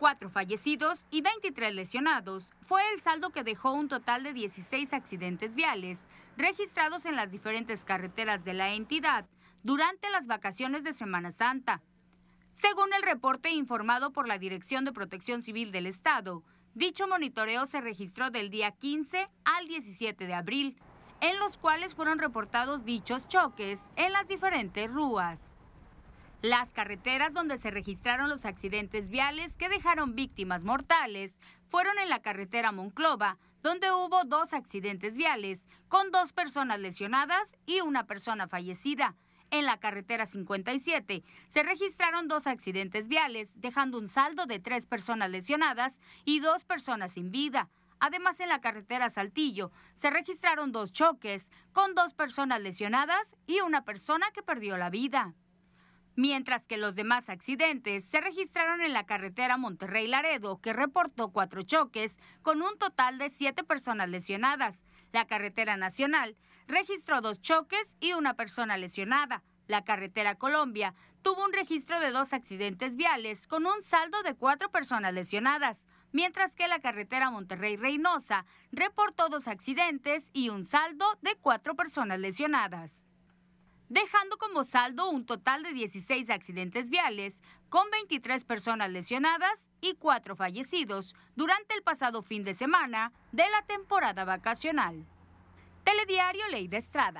Cuatro fallecidos y 23 lesionados fue el saldo que dejó un total de 16 accidentes viales registrados en las diferentes carreteras de la entidad durante las vacaciones de Semana Santa. Según el reporte informado por la Dirección de Protección Civil del Estado, dicho monitoreo se registró del día 15 al 17 de abril, en los cuales fueron reportados dichos choques en las diferentes rúas. Las carreteras donde se registraron los accidentes viales que dejaron víctimas mortales fueron en la carretera Monclova, donde hubo dos accidentes viales, con dos personas lesionadas y una persona fallecida. En la carretera 57 se registraron dos accidentes viales, dejando un saldo de tres personas lesionadas y dos personas sin vida. Además, en la carretera Saltillo se registraron dos choques, con dos personas lesionadas y una persona que perdió la vida mientras que los demás accidentes se registraron en la carretera Monterrey-Laredo, que reportó cuatro choques con un total de siete personas lesionadas. La carretera nacional registró dos choques y una persona lesionada. La carretera Colombia tuvo un registro de dos accidentes viales con un saldo de cuatro personas lesionadas, mientras que la carretera Monterrey-Reynosa reportó dos accidentes y un saldo de cuatro personas lesionadas dejando como saldo un total de 16 accidentes viales, con 23 personas lesionadas y 4 fallecidos durante el pasado fin de semana de la temporada vacacional. Telediario Ley de Estrada.